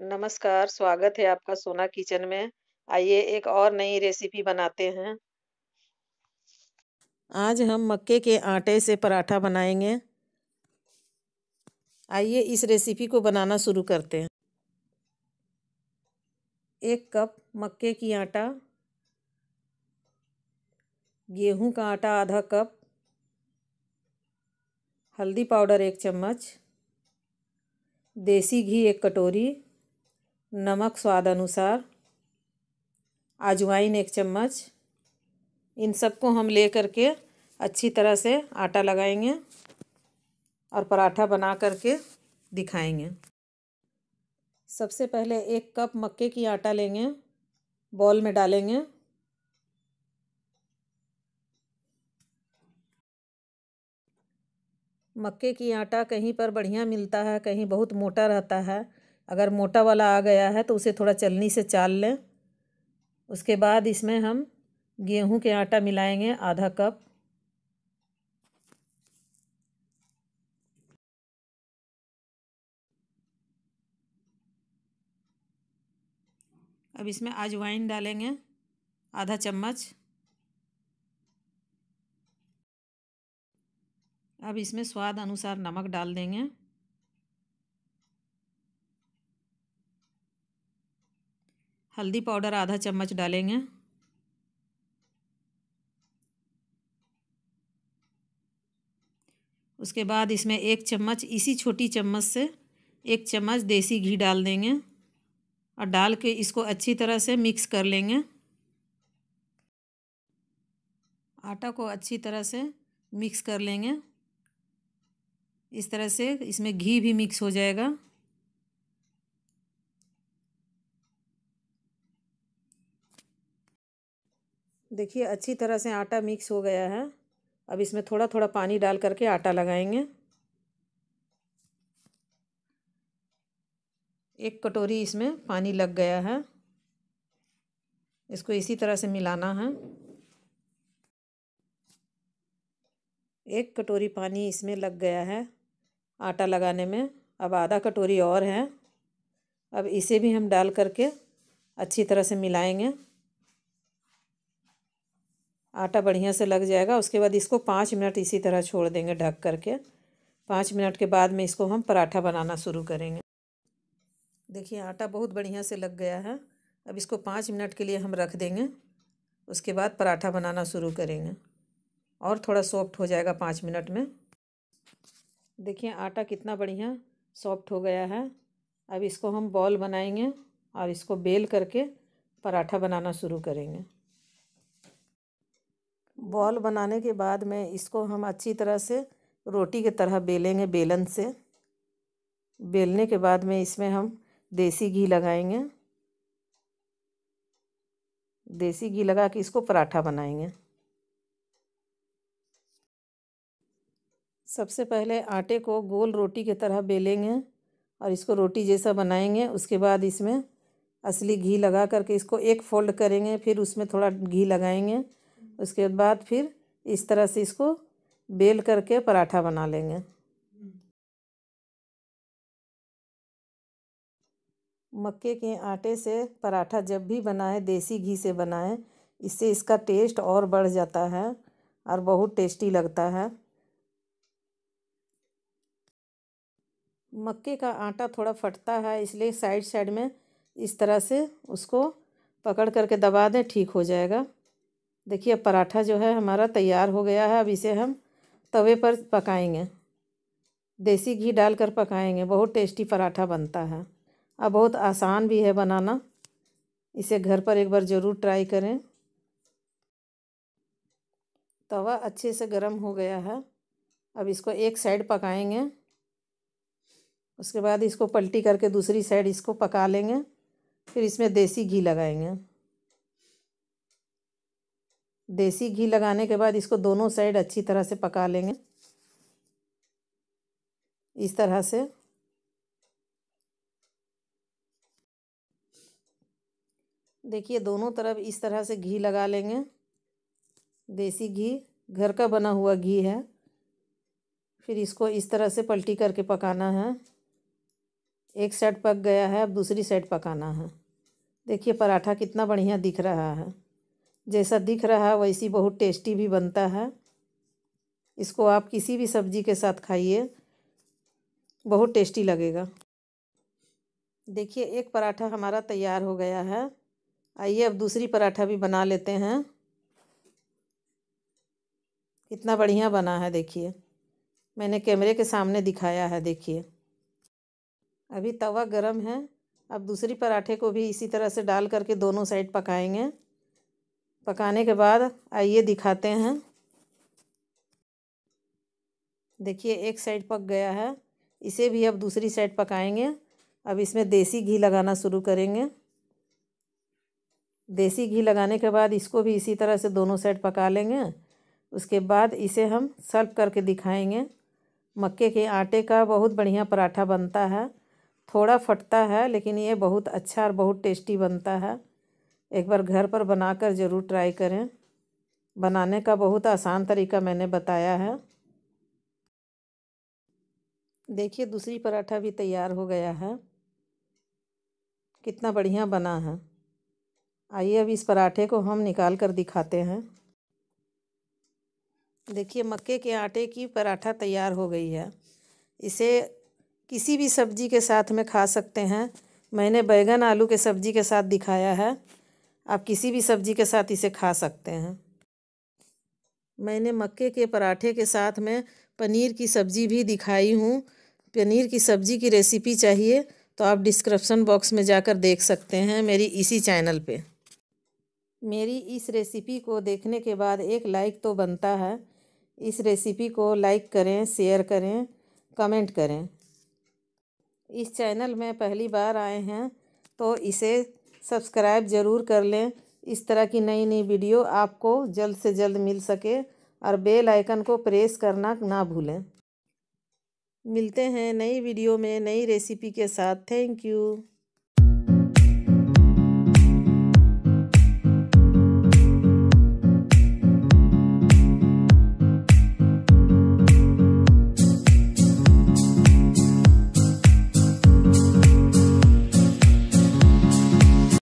नमस्कार स्वागत है आपका सोना किचन में आइए एक और नई रेसिपी बनाते हैं आज हम मक्के के आटे से पराठा बनाएंगे आइए इस रेसिपी को बनाना शुरू करते हैं एक कप मक्के की आटा गेहूं का आटा आधा कप हल्दी पाउडर एक चम्मच देसी घी एक कटोरी नमक स्वाद अनुसार अजवाइन एक चम्मच इन सबको हम ले करके अच्छी तरह से आटा लगाएंगे और पराठा बना करके दिखाएंगे सबसे पहले एक कप मक्के की आटा लेंगे बॉल में डालेंगे मक्के की आटा कहीं पर बढ़िया मिलता है कहीं बहुत मोटा रहता है अगर मोटा वाला आ गया है तो उसे थोड़ा चलनी से चाल लें उसके बाद इसमें हम गेहूं के आटा मिलाएंगे आधा कप अब इसमें अजवाइन डालेंगे आधा चम्मच अब इसमें स्वाद अनुसार नमक डाल देंगे हल्दी पाउडर आधा चम्मच डालेंगे उसके बाद इसमें एक चम्मच इसी छोटी चम्मच से एक चम्मच देसी घी डाल देंगे और डाल के इसको अच्छी तरह से मिक्स कर लेंगे आटा को अच्छी तरह से मिक्स कर लेंगे इस तरह से इसमें घी भी मिक्स हो जाएगा देखिए अच्छी तरह से आटा मिक्स हो गया है अब इसमें थोड़ा थोड़ा पानी डाल करके आटा लगाएंगे एक कटोरी इसमें पानी लग गया है इसको इसी तरह से मिलाना है एक कटोरी पानी इसमें लग गया है आटा लगाने में अब आधा कटोरी और है अब इसे भी हम डाल करके अच्छी तरह से मिलाएंगे आटा बढ़िया से लग जाएगा उसके बाद इसको पाँच मिनट इसी तरह छोड़ देंगे ढक करके पाँच मिनट के बाद में इसको हम पराठा बनाना शुरू करेंगे देखिए आटा बहुत बढ़िया से लग गया है अब इसको पाँच मिनट के लिए हम रख देंगे उसके बाद पराठा बनाना शुरू करेंगे और थोड़ा सॉफ्ट हो जाएगा पाँच मिनट में देखिए आटा कितना बढ़िया सॉफ्ट हो गया है अब इसको हम बॉल बनाएंगे और इसको बेल करके पराठा बनाना शुरू करेंगे बॉल बनाने के बाद में इसको हम अच्छी तरह से रोटी के तरह बेलेंगे बेलन से बेलने के बाद में इसमें हम देसी घी लगाएंगे देसी घी लगा के इसको पराठा बनाएंगे सबसे पहले आटे को गोल रोटी की तरह बेलेंगे और इसको रोटी जैसा बनाएंगे उसके बाद इसमें असली घी लगा करके इसको एक फोल्ड करेंगे फिर उसमें थोड़ा घी लगाएंगे उसके बाद फिर इस तरह से इसको बेल करके पराठा बना लेंगे मक्के के आटे से पराठा जब भी बनाएं देसी घी से बनाएं इससे इसका टेस्ट और बढ़ जाता है और बहुत टेस्टी लगता है मक्के का आटा थोड़ा फटता है इसलिए साइड साइड में इस तरह से उसको पकड़ करके दबा दें ठीक हो जाएगा देखिए अब पराठा जो है हमारा तैयार हो गया है अब इसे हम तवे पर पकाएंगे देसी घी डालकर पकाएंगे बहुत टेस्टी पराठा बनता है अब बहुत आसान भी है बनाना इसे घर पर एक बार ज़रूर ट्राई करें तवा अच्छे से गर्म हो गया है अब इसको एक साइड पकाएंगे उसके बाद इसको पलटी करके दूसरी साइड इसको पका लेंगे फिर इसमें देसी घी लगाएंगे देसी घी लगाने के बाद इसको दोनों साइड अच्छी तरह से पका लेंगे इस तरह से देखिए दोनों तरफ इस तरह से घी लगा लेंगे देसी घी घर का बना हुआ घी है फिर इसको इस तरह से पलटी करके पकाना है एक साइड पक गया है अब दूसरी साइड पकाना है देखिए पराठा कितना बढ़िया दिख रहा है जैसा दिख रहा है वैसी बहुत टेस्टी भी बनता है इसको आप किसी भी सब्जी के साथ खाइए बहुत टेस्टी लगेगा देखिए एक पराठा हमारा तैयार हो गया है आइए अब दूसरी पराठा भी बना लेते हैं कितना बढ़िया बना है देखिए मैंने कैमरे के सामने दिखाया है देखिए अभी तवा गरम है अब दूसरी पराठे को भी इसी तरह से डाल करके दोनों साइड पकाएंगे पकाने के बाद आइए दिखाते हैं देखिए एक साइड पक गया है इसे भी अब दूसरी साइड पकाएंगे अब इसमें देसी घी लगाना शुरू करेंगे देसी घी लगाने के बाद इसको भी इसी तरह से दोनों साइड पका लेंगे उसके बाद इसे हम सर्व करके दिखाएंगे मक्के के आटे का बहुत बढ़िया पराठा बनता है थोड़ा फटता है लेकिन ये बहुत अच्छा और बहुत टेस्टी बनता है एक बार घर पर बनाकर ज़रूर ट्राई करें बनाने का बहुत आसान तरीका मैंने बताया है देखिए दूसरी पराठा भी तैयार हो गया है कितना बढ़िया बना है आइए अब इस पराठे को हम निकाल कर दिखाते हैं देखिए मक्के के आटे की पराठा तैयार हो गई है इसे किसी भी सब्जी के साथ में खा सकते हैं मैंने बैगन आलू के सब्जी के साथ दिखाया है आप किसी भी सब्जी के साथ इसे खा सकते हैं मैंने मक्के के पराठे के साथ में पनीर की सब्ज़ी भी दिखाई हूँ पनीर की सब्ज़ी की रेसिपी चाहिए तो आप डिस्क्रिप्शन बॉक्स में जाकर देख सकते हैं मेरी इसी चैनल पे मेरी इस रेसिपी को देखने के बाद एक लाइक तो बनता है इस रेसिपी को लाइक करें शेयर करें कमेंट करें इस चैनल में पहली बार आए हैं तो इसे सब्सक्राइब ज़रूर कर लें इस तरह की नई नई वीडियो आपको जल्द से जल्द मिल सके और बेल आइकन को प्रेस करना ना भूलें मिलते हैं नई वीडियो में नई रेसिपी के साथ थैंक यू